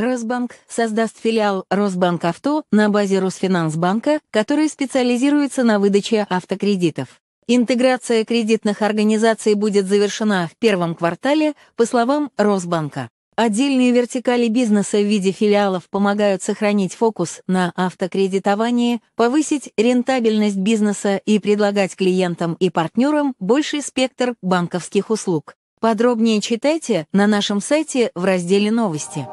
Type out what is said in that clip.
Росбанк создаст филиал Росбанк Авто на базе Росфинансбанка, который специализируется на выдаче автокредитов. Интеграция кредитных организаций будет завершена в первом квартале, по словам Росбанка. Отдельные вертикали бизнеса в виде филиалов помогают сохранить фокус на автокредитовании, повысить рентабельность бизнеса и предлагать клиентам и партнерам больший спектр банковских услуг. Подробнее читайте на нашем сайте в разделе «Новости».